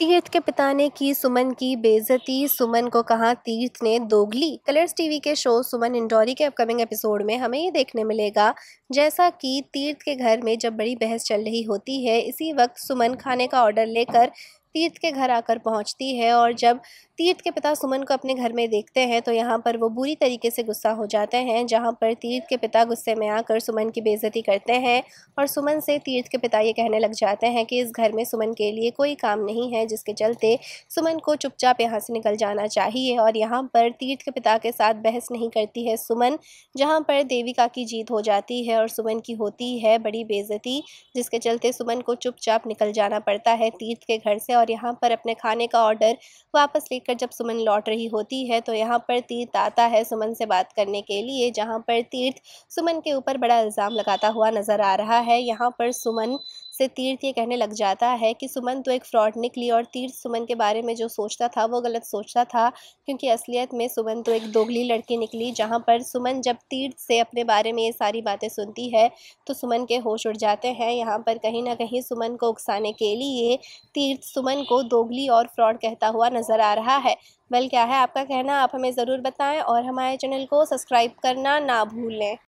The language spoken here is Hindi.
तीर्थ के पिता ने की सुमन की बेजती सुमन को कहा तीर्थ ने दोगली कलर्स टीवी के शो सुमन इंडोरी के अपकमिंग एपिसोड में हमें ये देखने मिलेगा जैसा कि तीर्थ के घर में जब बड़ी बहस चल रही होती है इसी वक्त सुमन खाने का ऑर्डर लेकर तीर्थ के घर आकर पहुंचती है और जब तीर्थ के पिता सुमन को अपने घर में देखते हैं तो यहाँ पर वो बुरी तरीके से गुस्सा हो जाते हैं जहाँ पर तीर्थ के पिता गुस्से में आकर सुमन की बेइज्जती करते हैं और सुमन से तीर्थ के पिता ये कहने लग जाते हैं कि इस घर में सुमन के लिए कोई काम नहीं है जिसके चलते सुमन को चुपचाप यहाँ से निकल जाना चाहिए और यहाँ पर तीर्थ के पिता के साथ बहस नहीं करती है सुमन जहाँ पर देविका की जीत हो जाती है और सुमन की होती है बड़ी बेज़ती जिसके चलते सुमन को चुपचाप निकल जाना पड़ता है तीर्थ के घर से और यहाँ पर अपने खाने का ऑर्डर वापस लेकर जब सुमन लौट रही होती है तो यहाँ पर तीर्थ आता है सुमन से बात करने के लिए जहाँ पर तीर्थ सुमन के ऊपर बड़ा इल्ज़ाम लगाता हुआ नज़र आ रहा है यहाँ पर सुमन से तीर्थ ये कहने लग जाता है कि सुमन तो एक फ्रॉड निकली और तीर्थ सुमन के बारे में जो सोचता था वो गलत सोचता था क्योंकि असलियत में सुमन तो एक दोगली लड़की निकली जहाँ पर सुमन जब तीर्थ से अपने बारे में ये सारी बातें सुनती है तो सुमन के होश उड़ जाते हैं यहाँ पर कहीं ना कहीं सुमन को उकसाने के लिए तीर्थ सुमन को दोगली और फ्रॉड कहता हुआ नज़र आ रहा है वेल क्या है आपका कहना आप हमें ज़रूर बताएं और हमारे चैनल को सब्सक्राइब करना ना भूलें